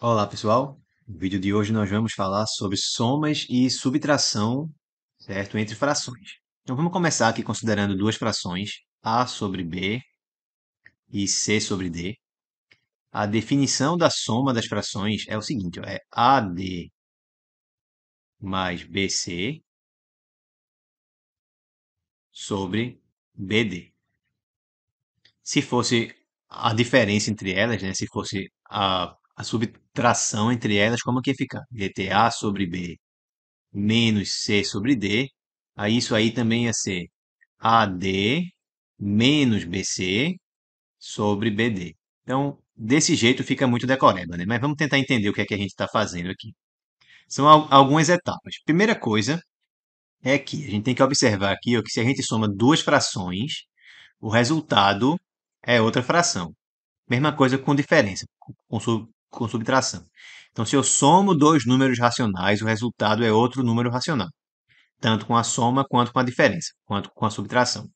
Olá, pessoal. No vídeo de hoje nós vamos falar sobre somas e subtração, certo, entre frações. Então vamos começar aqui considerando duas frações, A sobre B e C sobre D. A definição da soma das frações é o seguinte, é AD mais BC sobre BD. Se fosse a diferença entre elas, né, se fosse a a subtração entre elas, como que fica? GTA sobre B menos C sobre D. Aí isso aí também ia ser AD menos BC sobre BD. Então, desse jeito fica muito decoreba, né? Mas vamos tentar entender o que é que a gente está fazendo aqui. São algumas etapas. Primeira coisa é que a gente tem que observar aqui ó, que se a gente soma duas frações, o resultado é outra fração. Mesma coisa com diferença, com, sub, com subtração. Então, se eu somo dois números racionais, o resultado é outro número racional, tanto com a soma quanto com a diferença, quanto com a subtração.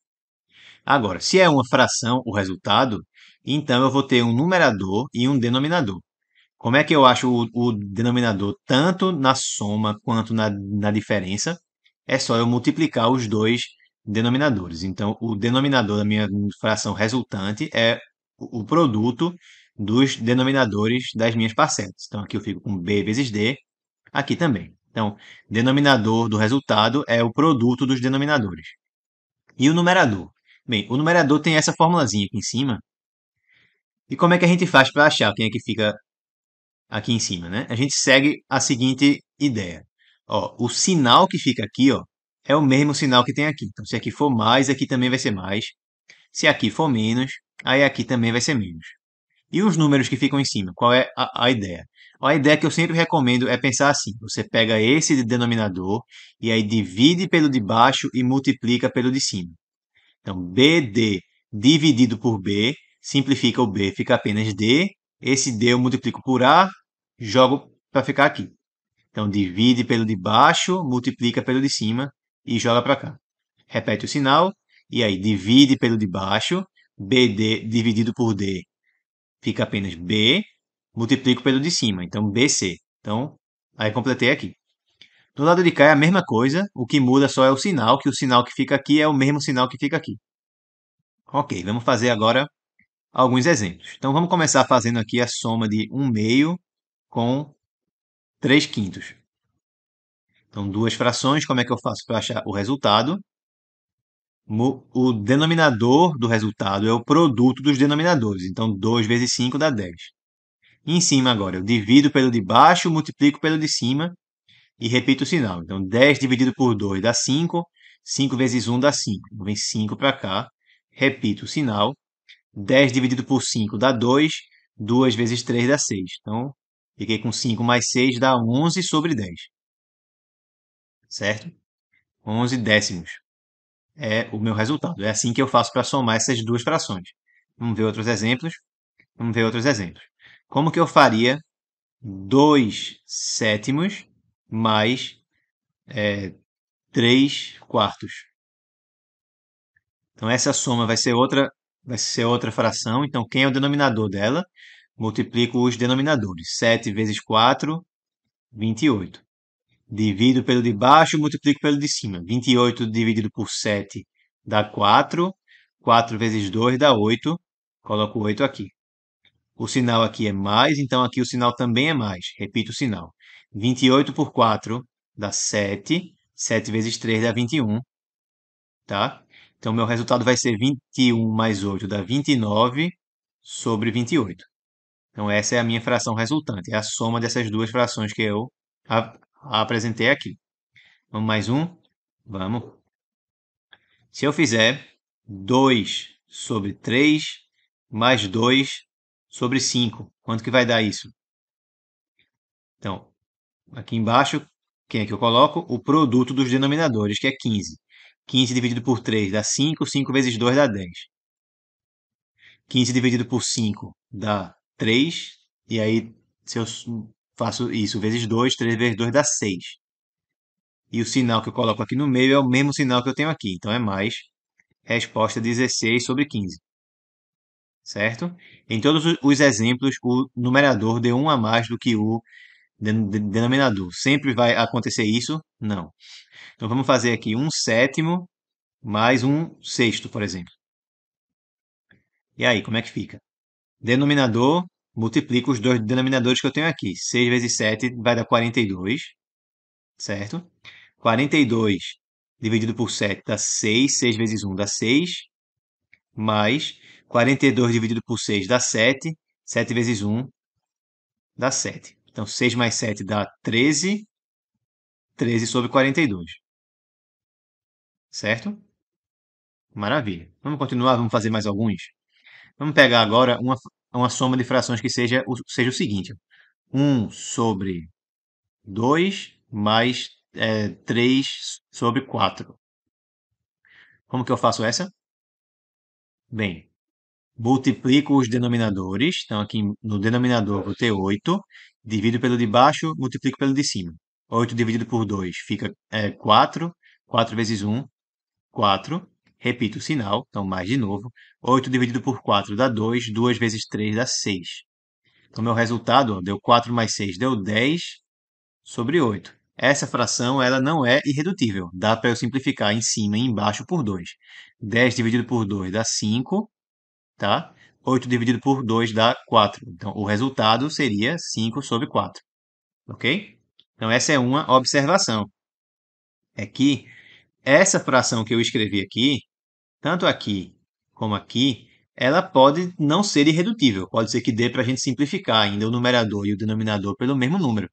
Agora, se é uma fração o resultado, então eu vou ter um numerador e um denominador. Como é que eu acho o, o denominador tanto na soma quanto na, na diferença? É só eu multiplicar os dois denominadores. Então, o denominador da minha fração resultante é o produto dos denominadores das minhas parcelas. Então, aqui eu fico com B vezes D, aqui também. Então, denominador do resultado é o produto dos denominadores. E o numerador? Bem, o numerador tem essa formulazinha aqui em cima. E como é que a gente faz para achar quem é que fica aqui em cima, né? A gente segue a seguinte ideia. Ó, o sinal que fica aqui, ó, é o mesmo sinal que tem aqui. Então, se aqui for mais, aqui também vai ser mais. Se aqui for menos, aí aqui também vai ser menos. E os números que ficam em cima? Qual é a, a ideia? A ideia que eu sempre recomendo é pensar assim: você pega esse denominador e aí divide pelo de baixo e multiplica pelo de cima. Então, BD dividido por B, simplifica o B, fica apenas D. Esse D eu multiplico por A, jogo para ficar aqui. Então, divide pelo de baixo, multiplica pelo de cima e joga para cá. Repete o sinal, e aí divide pelo de baixo, BD dividido por D fica apenas B, multiplico pelo de cima, então BC. Então, aí completei aqui. Do lado de cá é a mesma coisa, o que muda só é o sinal, que o sinal que fica aqui é o mesmo sinal que fica aqui. Ok, vamos fazer agora alguns exemplos. Então, vamos começar fazendo aqui a soma de 1 meio com 3 quintos. Então, duas frações, como é que eu faço para achar o resultado? o denominador do resultado é o produto dos denominadores. Então, 2 vezes 5 dá 10. em cima agora, eu divido pelo de baixo, multiplico pelo de cima e repito o sinal. Então, 10 dividido por 2 dá 5. 5 vezes 1 dá 5. Então, vem 5 para cá. Repito o sinal. 10 dividido por 5 dá 2. 2 vezes 3 dá 6. Então, fiquei com 5 mais 6 dá 11 sobre 10. Certo? 11 décimos é o meu resultado. É assim que eu faço para somar essas duas frações. Vamos ver outros exemplos. Vamos ver outros exemplos. Como que eu faria 2 sétimos mais é, 3 quartos? Então essa soma vai ser outra vai ser outra fração. Então quem é o denominador dela? Multiplico os denominadores. 7 vezes 4, 28. Divido pelo de baixo, multiplico pelo de cima. 28 dividido por 7 dá 4. 4 vezes 2 dá 8. Coloco 8 aqui. O sinal aqui é mais, então aqui o sinal também é mais. Repito o sinal. 28 por 4 dá 7. 7 vezes 3 dá 21. Tá? Então, meu resultado vai ser 21 mais 8 dá 29 sobre 28. Então, essa é a minha fração resultante. É a soma dessas duas frações que eu apresentei aqui. Vamos mais um? Vamos. Se eu fizer 2 sobre 3 mais 2 sobre 5, quanto que vai dar isso? Então, aqui embaixo, quem é que eu coloco? O produto dos denominadores, que é 15. 15 dividido por 3 dá 5, 5 vezes 2 dá 10. 15 dividido por 5 dá 3, e aí se eu Faço isso vezes 2, 3 vezes 2 dá 6. E o sinal que eu coloco aqui no meio é o mesmo sinal que eu tenho aqui. Então é mais resposta 16 sobre 15. Certo? Em todos os exemplos, o numerador deu 1 a mais do que o denominador. Sempre vai acontecer isso? Não. Então vamos fazer aqui 1 sétimo mais 1 sexto, por exemplo. E aí, como é que fica? Denominador multiplico os dois denominadores que eu tenho aqui. 6 vezes 7 vai dar 42, certo? 42 dividido por 7 dá 6, 6 vezes 1 dá 6, mais 42 dividido por 6 dá 7, 7 vezes 1 dá 7. Então, 6 mais 7 dá 13, 13 sobre 42. Certo? Maravilha. Vamos continuar, vamos fazer mais alguns. Vamos pegar agora uma, uma soma de frações que seja o, seja o seguinte: 1 sobre 2 mais é, 3 sobre 4. Como que eu faço essa? Bem, multiplico os denominadores. Então, aqui no denominador vou ter 8. Divido pelo de baixo, multiplico pelo de cima. 8 dividido por 2 fica é, 4. 4 vezes 1, 4. Repito o sinal, então mais de novo. 8 dividido por 4 dá 2, 2 vezes 3 dá 6. Então, meu resultado ó, deu 4 mais 6, deu 10 sobre 8. Essa fração ela não é irredutível. Dá para eu simplificar em cima e embaixo por 2. 10 dividido por 2 dá 5, tá? 8 dividido por 2 dá 4. Então, o resultado seria 5 sobre 4. Ok? Então, essa é uma observação. É que essa fração que eu escrevi aqui, tanto aqui como aqui, ela pode não ser irredutível. Pode ser que dê para a gente simplificar ainda o numerador e o denominador pelo mesmo número.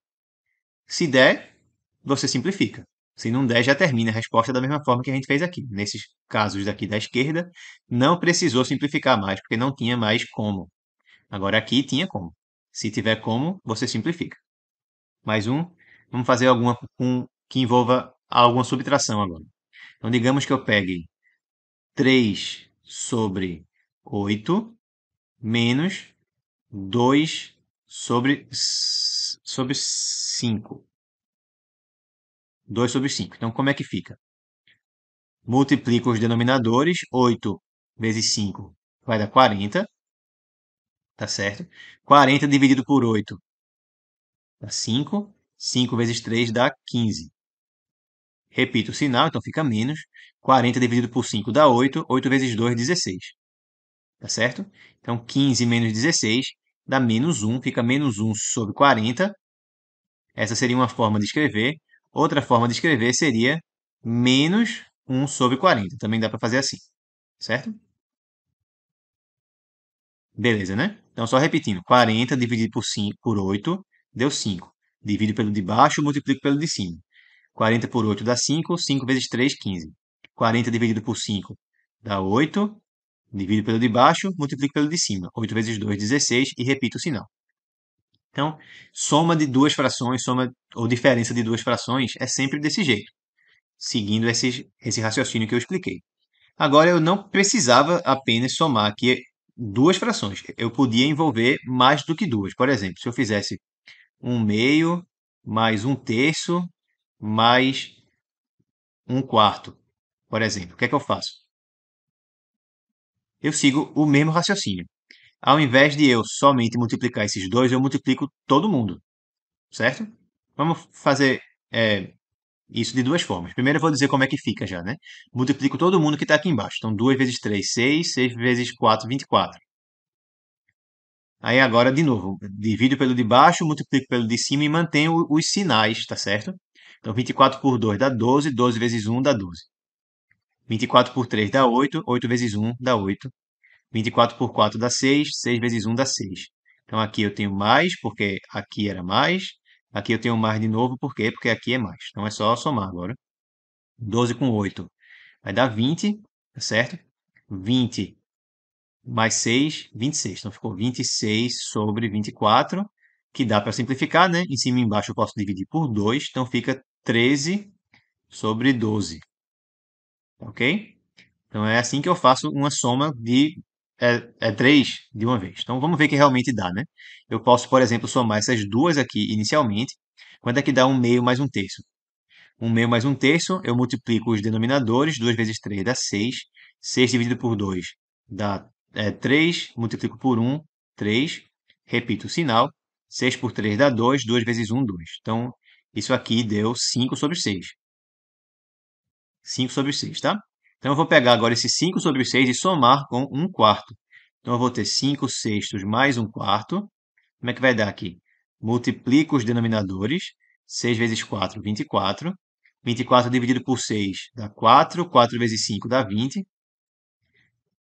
Se der, você simplifica. Se não der, já termina a resposta da mesma forma que a gente fez aqui. Nesses casos daqui da esquerda, não precisou simplificar mais, porque não tinha mais como. Agora aqui tinha como. Se tiver como, você simplifica. Mais um. Vamos fazer alguma que envolva alguma subtração agora. Então, digamos que eu pegue 3 sobre 8 menos 2 sobre, sobre 5. 2 sobre 5. Então, como é que fica? Multiplico os denominadores. 8 vezes 5 vai dar 40. Tá certo? 40 dividido por 8 dá 5. 5 vezes 3 dá 15. Repito o sinal, então fica menos. 40 dividido por 5 dá 8. 8 vezes 2, 16. Tá certo? Então, 15 menos 16 dá menos 1. Fica menos 1 sobre 40. Essa seria uma forma de escrever. Outra forma de escrever seria menos 1 sobre 40. Também dá para fazer assim. Certo? Beleza, né? Então, só repetindo. 40 dividido por, 5, por 8 deu 5. Divido pelo de baixo, multiplico pelo de cima. 40 por 8 dá 5, 5 vezes 3, 15. 40 dividido por 5 dá 8, divido pelo de baixo, multiplico pelo de cima. 8 vezes 2, 16 e repito o sinal. Então, soma de duas frações, soma ou diferença de duas frações é sempre desse jeito, seguindo esses, esse raciocínio que eu expliquei. Agora, eu não precisava apenas somar aqui duas frações. Eu podia envolver mais do que duas. Por exemplo, se eu fizesse 1 meio mais 1 terço mais um quarto, por exemplo. O que é que eu faço? Eu sigo o mesmo raciocínio. Ao invés de eu somente multiplicar esses dois, eu multiplico todo mundo, certo? Vamos fazer é, isso de duas formas. Primeiro eu vou dizer como é que fica já, né? Multiplico todo mundo que está aqui embaixo. Então, 2 vezes 3, 6. 6 vezes 4, 24. Aí agora, de novo, divido pelo de baixo, multiplico pelo de cima e mantenho os sinais, tá certo? Então, 24 por 2 dá 12, 12 vezes 1 dá 12. 24 por 3 dá 8, 8 vezes 1 dá 8. 24 por 4 dá 6, 6 vezes 1 dá 6. Então, aqui eu tenho mais, porque aqui era mais. Aqui eu tenho mais de novo, por quê? Porque aqui é mais. Então, é só somar agora. 12 com 8 vai dar 20, tá certo? 20 mais 6, 26. Então, ficou 26 sobre 24, que dá para simplificar, né? Em cima e embaixo eu posso dividir por 2, então fica 13 sobre 12. Tá ok? Então é assim que eu faço uma soma de é, é 3 de uma vez. Então vamos ver que realmente dá, né? Eu posso, por exemplo, somar essas duas aqui inicialmente. Quanto é que dá 1 meio mais 1 terço? 1 meio mais 1 terço, eu multiplico os denominadores, 2 vezes 3 dá 6. 6 dividido por 2 dá é, 3, multiplico por 1, 3. Repito o sinal, 6 por 3 dá 2, 2 vezes 1, 2. Então, isso aqui deu 5 sobre 6. 5 sobre 6, tá? Então, eu vou pegar agora esse 5 sobre 6 e somar com 1 quarto. Então, eu vou ter 5 sextos mais 1 quarto. Como é que vai dar aqui? Multiplico os denominadores. 6 vezes 4, 24. 24 dividido por 6 dá 4. 4 vezes 5 dá 20.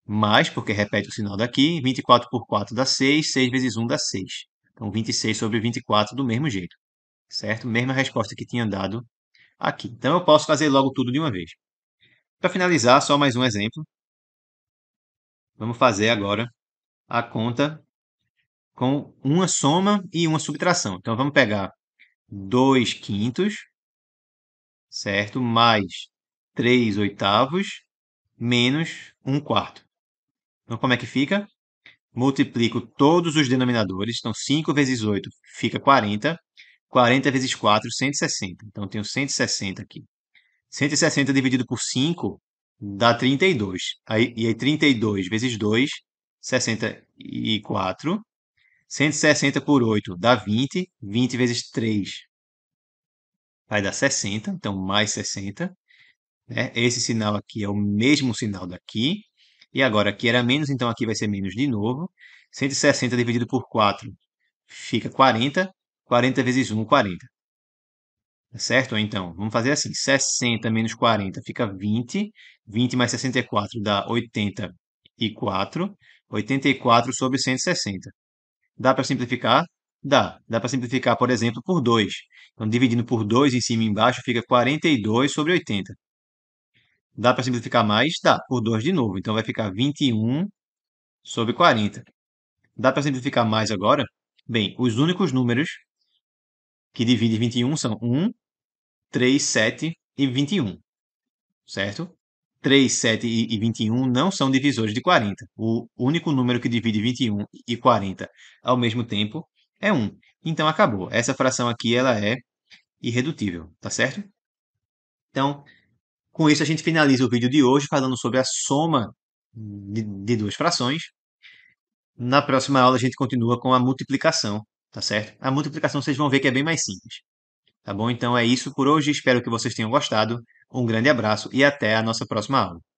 Mais, porque repete o sinal daqui. 24 por 4 dá 6. 6 vezes 1 dá 6. Então, 26 sobre 24 do mesmo jeito certo? Mesma resposta que tinha dado aqui. Então, eu posso fazer logo tudo de uma vez. Para finalizar, só mais um exemplo. Vamos fazer agora a conta com uma soma e uma subtração. Então, vamos pegar 2 quintos, certo? Mais 3 oitavos, menos 1 um quarto. Então, como é que fica? Multiplico todos os denominadores. Então, 5 vezes 8 fica 40 40 vezes 4, 160. Então, eu tenho 160 aqui. 160 dividido por 5 dá 32. Aí, e aí, 32 vezes 2, 64. 160 por 8 dá 20. 20 vezes 3 vai dar 60. Então, mais 60. Né? Esse sinal aqui é o mesmo sinal daqui. E agora aqui era menos, então aqui vai ser menos de novo. 160 dividido por 4 fica 40. 40 vezes 1, 40. Tá certo? Então, vamos fazer assim: 60 menos 40 fica 20. 20 mais 64 dá 84. 84 sobre 160. Dá para simplificar? Dá. Dá para simplificar, por exemplo, por 2. Então, dividindo por 2 em cima e embaixo, fica 42 sobre 80. Dá para simplificar mais? Dá. Por 2 de novo. Então, vai ficar 21 sobre 40. Dá para simplificar mais agora? Bem, os únicos números que divide 21 são 1, 3, 7 e 21. Certo? 3, 7 e 21 não são divisores de 40. O único número que divide 21 e 40 ao mesmo tempo é 1. Então acabou. Essa fração aqui ela é irredutível, tá certo? Então, com isso a gente finaliza o vídeo de hoje falando sobre a soma de, de duas frações. Na próxima aula a gente continua com a multiplicação tá certo? A multiplicação vocês vão ver que é bem mais simples. Tá bom? Então é isso por hoje. Espero que vocês tenham gostado. Um grande abraço e até a nossa próxima aula.